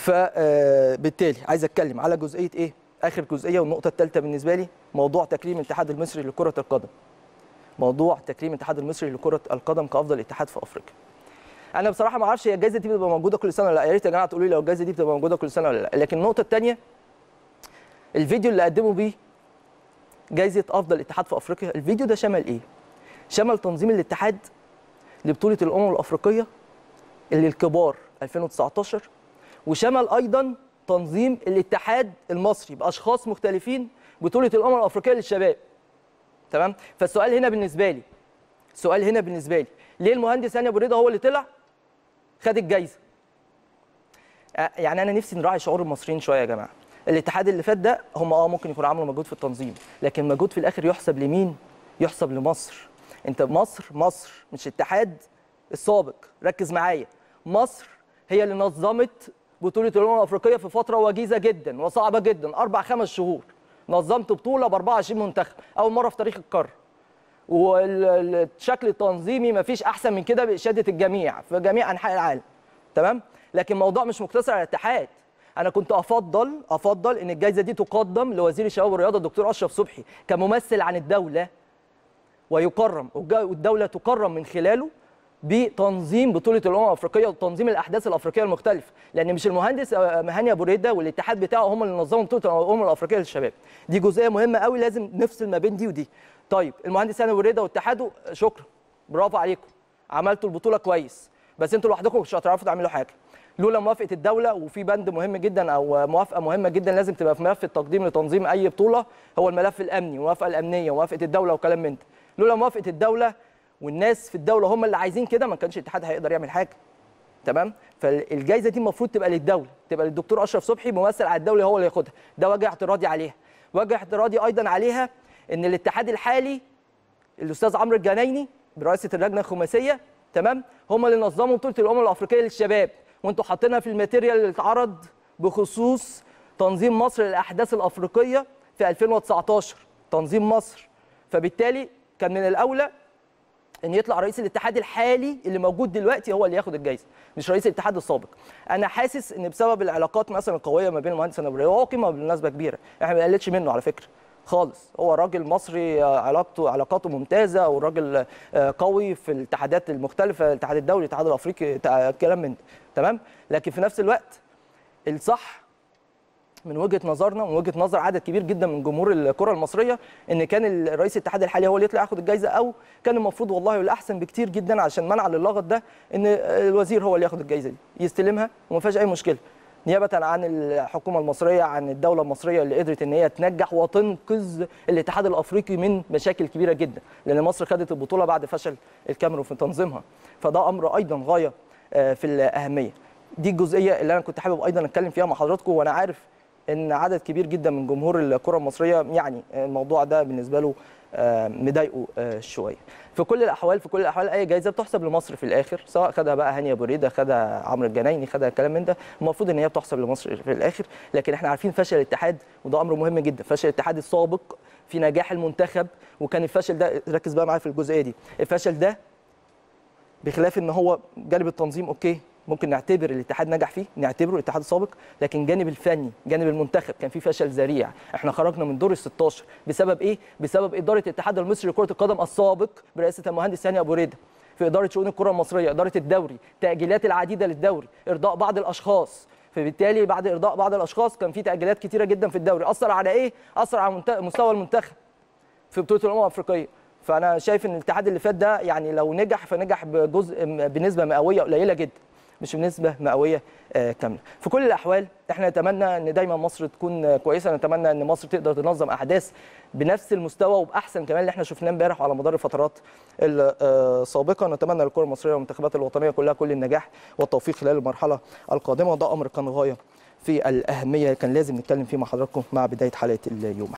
فبالتالي آه، عايز اتكلم على جزئيه ايه اخر جزئيه والنقطه الثالثه بالنسبه لي موضوع تكريم الاتحاد المصري لكره القدم موضوع تكريم الاتحاد المصري لكره القدم كافضل اتحاد في افريقيا انا بصراحه ما اعرفش هي الجائزه دي بتبقى موجوده كل سنه ولا لا يا ريت يا جماعه تقولوا لي لو الجائزه دي بتبقى موجوده كل سنه ولا لا لكن النقطه الثانيه الفيديو اللي قدموا بيه جائزه افضل اتحاد في افريقيا الفيديو ده شمل ايه شمل تنظيم الاتحاد لبطوله الامم الافريقيه اللي الكبار 2019 وشمل ايضا تنظيم الاتحاد المصري باشخاص مختلفين بطوله الامم الافريقيه للشباب تمام فالسؤال هنا بالنسبه لي السؤال هنا بالنسبه لي ليه المهندس هاني ابو رضا هو اللي طلع خد الجايزه يعني انا نفسي نراعي شعور المصريين شويه يا جماعه الاتحاد اللي فات ده هم اه ممكن يكونوا عملوا مجهود في التنظيم لكن مجهود في الاخر يحسب لمين يحسب لمصر انت مصر مصر مش اتحاد السابق ركز معايا مصر هي اللي نظمت بطوله الامم الافريقيه في فتره وجيزه جدا وصعبه جدا اربع خمس شهور نظمت بطوله ب 24 منتخب اول مره في تاريخ القاره والشكل التنظيمي مفيش احسن من كده باشاده الجميع في جميع انحاء العالم تمام لكن الموضوع مش مقتصر على الاتحاد انا كنت افضل افضل ان الجائزه دي تقدم لوزير الشباب والرياضه الدكتور اشرف صبحي كممثل عن الدوله ويكرم والدوله تكرم من خلاله بتنظيم بطوله الامم الافريقيه وتنظيم الاحداث الافريقيه المختلفه لان مش المهندس آه، آه، مهاني ابو ريده والاتحاد بتاعه هم اللي نظموا بطوله الامم الافريقيه للشباب دي جزئيه مهمه قوي لازم نفصل ما بين دي ودي طيب المهندس هاني ابو ريده واتحاده آه، شكرا برافو عليكم عملتوا البطوله كويس بس انتوا لوحدكم مش هتعرفوا تعملوا حاجه لولا موافقه الدوله وفي بند مهم جدا او موافقه مهمه جدا لازم تبقى في ملف التقديم لتنظيم اي بطوله هو الملف الامني الموافقه الامنيه وموافقه الدوله وكلام من ده لولا موافقه الدوله والناس في الدوله هم اللي عايزين كده ما كانش الاتحاد هيقدر يعمل حاجه تمام فالجائزه دي المفروض تبقى للدوله تبقى للدكتور اشرف صبحي ممثل على الدوله هو اللي ياخدها ده وجه اعتراضي عليها وجه اعتراضي ايضا عليها ان الاتحاد الحالي الاستاذ عمرو الجنايني برئاسه اللجنه الخماسيه تمام هم اللي نظموا بطوله الامم الافريقيه للشباب وانتم حاطينها في الماتيريال اللي اتعرض بخصوص تنظيم مصر للاحداث الافريقيه في 2019 تنظيم مصر فبالتالي كان من الاولى ان يطلع رئيس الاتحاد الحالي اللي موجود دلوقتي هو اللي ياخد الجايزه مش رئيس الاتحاد السابق انا حاسس ان بسبب العلاقات مثلا القويه ما بين المهندس النبراوي هو قيمه بالمناسبه كبيره احنا ما قلتش منه على فكره خالص هو راجل مصري آه، علاقته علاقاته ممتازه وراجل آه، قوي في الاتحادات المختلفه الاتحاد الدولي الاتحاد الافريقي كلام من ده تمام لكن في نفس الوقت الصح من وجهه نظرنا ومن وجهه نظر عدد كبير جدا من جمهور الكره المصريه ان كان الرئيس الاتحاد الحالي هو اللي يطلع ياخد الجائزه او كان المفروض والله الاحسن بكتير جدا عشان منع للغط ده ان الوزير هو اللي ياخد الجائزه دي يستلمها وما فيهاش اي مشكله نيابه عن الحكومه المصريه عن الدوله المصريه اللي قدرت ان هي تنجح وتنقذ الاتحاد الافريقي من مشاكل كبيره جدا لان مصر خدت البطوله بعد فشل الكاميرون في تنظيمها فده امر ايضا غايه آه، في الاهميه دي الجزئيه اللي انا كنت حابب ايضا اتكلم فيها مع حضراتكم وانا عارف ان عدد كبير جدا من جمهور الكره المصريه يعني الموضوع ده بالنسبه له آه، مضايقه آه، شويه في كل الاحوال في كل الاحوال اي جائزه بتحسب لمصر في الاخر سواء خدها بقى هاني ابو ريده خدها عمرو الجنايني خدها الكلام من ده المفروض ان هي بتحسب لمصر في الاخر لكن احنا عارفين فشل الاتحاد وده امر مهم جدا فشل الاتحاد السابق في نجاح المنتخب وكان الفشل ده ركز بقى معايا في الجزئيه دي الفشل ده بخلاف ان هو جانب التنظيم اوكي ممكن نعتبر الاتحاد نجح فيه نعتبره الاتحاد السابق لكن جانب الفني جانب المنتخب كان فيه فشل ذريع احنا خرجنا من دور ال 16 بسبب ايه بسبب اداره الاتحاد المصري لكره القدم السابق برئاسه المهندس هاني ابو ريده في اداره شؤون الكره المصريه اداره الدوري تاجيلات العديده للدوري ارضاء بعض الاشخاص فبالتالي بعد ارضاء بعض الاشخاص كان في تاجيلات كتيره جدا في الدوري اثر على ايه اثر على مستوى المنتخب في بطوله الامم الافريقيه فانا شايف ان الاتحاد اللي فات ده يعني لو نجح فنجح بجزء بنسبه مئويه قليله جدا مش بنسبه مئويه آه، كامله في كل الاحوال احنا نتمنى ان دايما مصر تكون كويسه نتمنى ان مصر تقدر تنظم احداث بنفس المستوى وباحسن كمان اللي احنا شفناه امبارح على مدار الفترات السابقه آه، نتمنى للكره المصريه والمنتخبات الوطنيه كلها كل النجاح والتوفيق خلال المرحله القادمه وده امر كان غايه في الاهميه كان لازم نتكلم فيه مع حضراتكم مع بدايه حلقه اليوم